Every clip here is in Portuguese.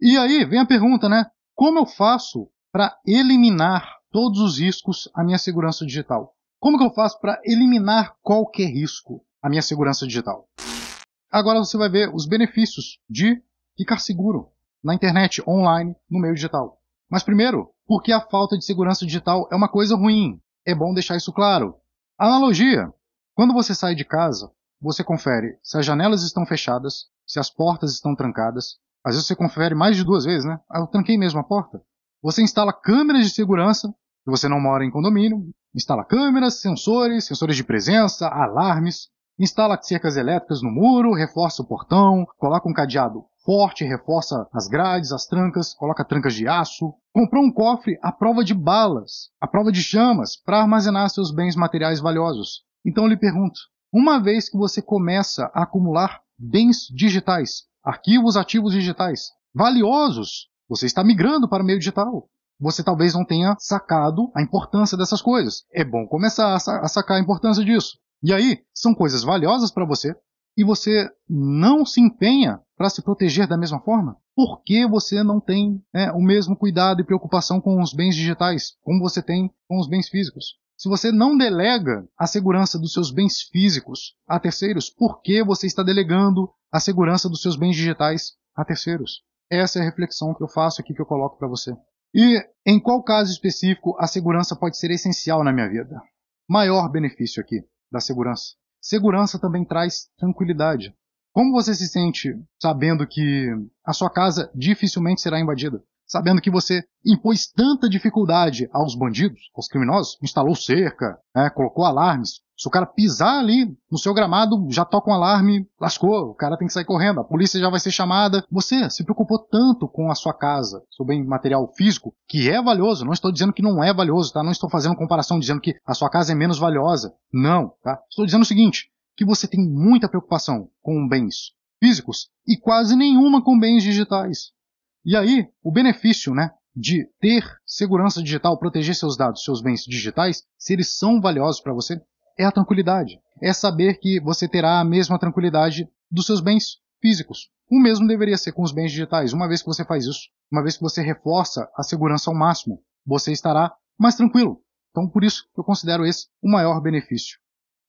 E aí vem a pergunta, né? Como eu faço para eliminar todos os riscos à minha segurança digital? Como que eu faço para eliminar qualquer risco à minha segurança digital? Agora você vai ver os benefícios de ficar seguro na internet, online, no meio digital. Mas primeiro, por que a falta de segurança digital é uma coisa ruim. É bom deixar isso claro. Analogia: quando você sai de casa, você confere se as janelas estão fechadas, se as portas estão trancadas, às vezes você confere mais de duas vezes, né? Ah, eu tranquei mesmo a porta. Você instala câmeras de segurança, se você não mora em condomínio, instala câmeras, sensores, sensores de presença, alarmes, instala cercas elétricas no muro, reforça o portão, coloca um cadeado forte, reforça as grades, as trancas, coloca trancas de aço. Comprou um cofre à prova de balas, à prova de chamas, para armazenar seus bens materiais valiosos. Então eu lhe pergunto: uma vez que você começa a acumular bens digitais, arquivos ativos digitais valiosos. Você está migrando para o meio digital. Você talvez não tenha sacado a importância dessas coisas. É bom começar a sacar a importância disso. E aí, são coisas valiosas para você e você não se empenha para se proteger da mesma forma? Por que você não tem né, o mesmo cuidado e preocupação com os bens digitais como você tem com os bens físicos? Se você não delega a segurança dos seus bens físicos a terceiros, por que você está delegando a segurança dos seus bens digitais a terceiros? Essa é a reflexão que eu faço aqui, que eu coloco para você. E em qual caso específico a segurança pode ser essencial na minha vida? Maior benefício aqui da segurança. Segurança também traz tranquilidade. Como você se sente sabendo que a sua casa dificilmente será invadida? sabendo que você impôs tanta dificuldade aos bandidos, aos criminosos, instalou cerca, né, colocou alarmes. Se o cara pisar ali no seu gramado, já toca um alarme, lascou, o cara tem que sair correndo, a polícia já vai ser chamada. Você se preocupou tanto com a sua casa, seu bem material físico, que é valioso, não estou dizendo que não é valioso, tá? Não estou fazendo comparação dizendo que a sua casa é menos valiosa. Não, tá? Estou dizendo o seguinte, que você tem muita preocupação com bens físicos e quase nenhuma com bens digitais. E aí, o benefício, né? de ter segurança digital, proteger seus dados, seus bens digitais, se eles são valiosos para você, é a tranquilidade. É saber que você terá a mesma tranquilidade dos seus bens físicos. O mesmo deveria ser com os bens digitais. Uma vez que você faz isso, uma vez que você reforça a segurança ao máximo, você estará mais tranquilo. Então, por isso, eu considero esse o maior benefício.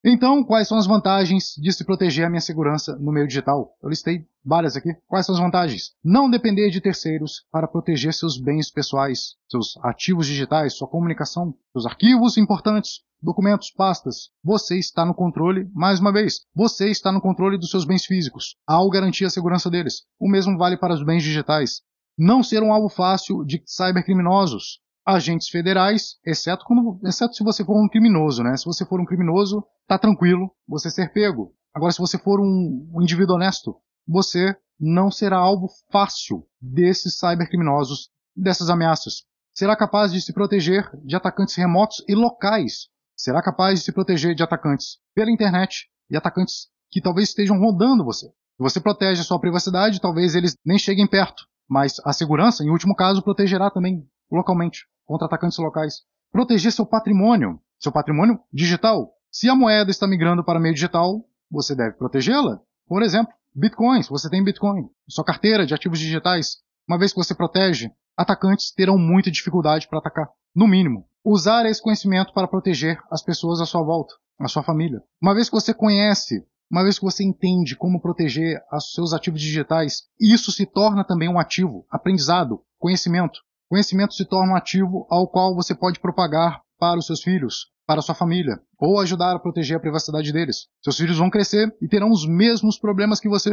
Então, quais são as vantagens de se proteger a minha segurança no meio digital? Eu listei várias aqui. Quais são as vantagens? Não depender de terceiros para proteger seus bens pessoais, seus ativos digitais, sua comunicação, seus arquivos importantes, documentos, pastas. Você está no controle, mais uma vez, você está no controle dos seus bens físicos, ao garantir a segurança deles. O mesmo vale para os bens digitais. Não ser um alvo fácil de cybercriminosos agentes federais, exceto, quando, exceto se você for um criminoso, né? Se você for um criminoso, tá tranquilo você ser pego. Agora, se você for um, um indivíduo honesto, você não será alvo fácil desses cybercriminosos, dessas ameaças. Será capaz de se proteger de atacantes remotos e locais. Será capaz de se proteger de atacantes pela internet e atacantes que talvez estejam rondando você. Você protege a sua privacidade, talvez eles nem cheguem perto, mas a segurança, em último caso, protegerá também localmente contra atacantes locais. Proteger seu patrimônio, seu patrimônio digital. Se a moeda está migrando para meio digital, você deve protegê-la. Por exemplo, bitcoins. Você tem bitcoin. Sua carteira de ativos digitais. Uma vez que você protege, atacantes terão muita dificuldade para atacar. No mínimo, usar esse conhecimento para proteger as pessoas à sua volta, a sua família. Uma vez que você conhece, uma vez que você entende como proteger os seus ativos digitais, isso se torna também um ativo, aprendizado, conhecimento. Conhecimento se torna um ativo ao qual você pode propagar para os seus filhos, para sua família, ou ajudar a proteger a privacidade deles. Seus filhos vão crescer e terão os mesmos problemas que você.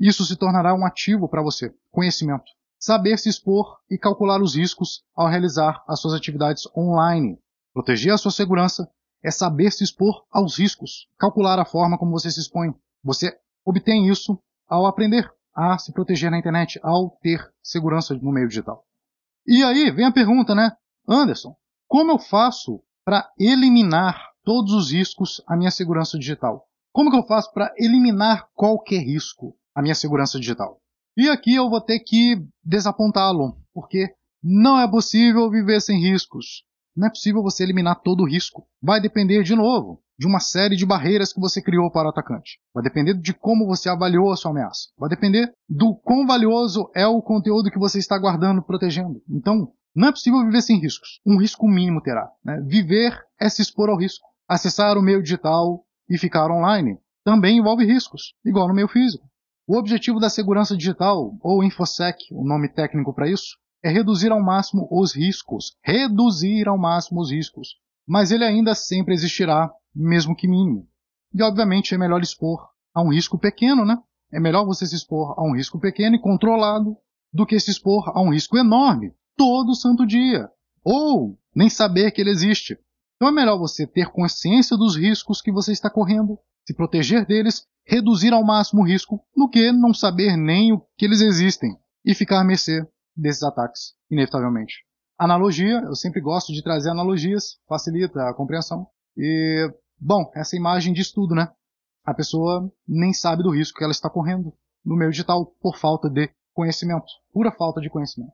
Isso se tornará um ativo para você, conhecimento. Saber se expor e calcular os riscos ao realizar as suas atividades online. Proteger a sua segurança é saber se expor aos riscos, calcular a forma como você se expõe. Você obtém isso ao aprender a se proteger na internet, ao ter segurança no meio digital. E aí vem a pergunta, né? Anderson, como eu faço para eliminar todos os riscos à minha segurança digital? Como que eu faço para eliminar qualquer risco à minha segurança digital? E aqui eu vou ter que desapontá-lo, porque não é possível viver sem riscos. Não é possível você eliminar todo o risco. Vai depender de novo de uma série de barreiras que você criou para o atacante. Vai depender de como você avaliou a sua ameaça. Vai depender do quão valioso é o conteúdo que você está guardando, protegendo. Então, não é possível viver sem riscos. Um risco mínimo terá. Né? Viver é se expor ao risco. Acessar o meio digital e ficar online também envolve riscos, igual no meio físico. O objetivo da segurança digital, ou InfoSec, o nome técnico para isso, é reduzir ao máximo os riscos. Reduzir ao máximo os riscos. Mas ele ainda sempre existirá mesmo que mínimo. E obviamente é melhor expor a um risco pequeno, né? É melhor você se expor a um risco pequeno e controlado do que se expor a um risco enorme todo santo dia, ou nem saber que ele existe. Então é melhor você ter consciência dos riscos que você está correndo, se proteger deles, reduzir ao máximo o risco, do que não saber nem o que eles existem e ficar à mercê desses ataques, inevitavelmente. Analogia, eu sempre gosto de trazer analogias, facilita a compreensão. E, bom, essa imagem diz tudo, né? A pessoa nem sabe do risco que ela está correndo no meio digital por falta de conhecimento, pura falta de conhecimento.